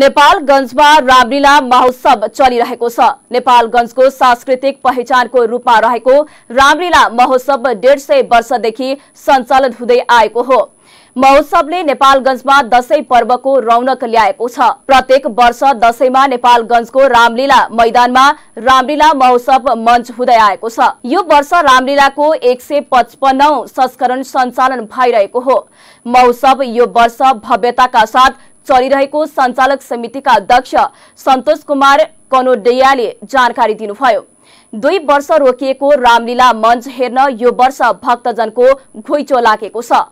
नेपालगंजमा रामलीला महोत्सव चलिरहेको छ नेपालगंजको सांस्कृतिक पहिचानको रूपमा रहेको रामलीला महोत्सव डेढ सय वर्षदेखि सञ्चालन हुँदै आएको हो महोत्सवले नेपालगंजमा दशैं पर्वको रौनक ल्याएको छ प्रत्येक वर्ष दशैंमा नेपालगंजको रामलीला मैदानमा रामलीला महोत्सव मञ्च हुँदै आएको छ यो वर्ष रामलीलाको एक सय पचपन्नौ संस्करण सञ्चालन भइरहेको हो महोत्सव यो वर्ष भव्यताका साथ चलिरहेको सञ्चालक समितिका अध्यक्ष सन्तोष कुमार कनोडेयाले जानकारी दिनुभयो दुई वर्ष रोकिएको रामलीला मञ्च हेर्न यो वर्ष भक्तजनको घुइचो लागेको छ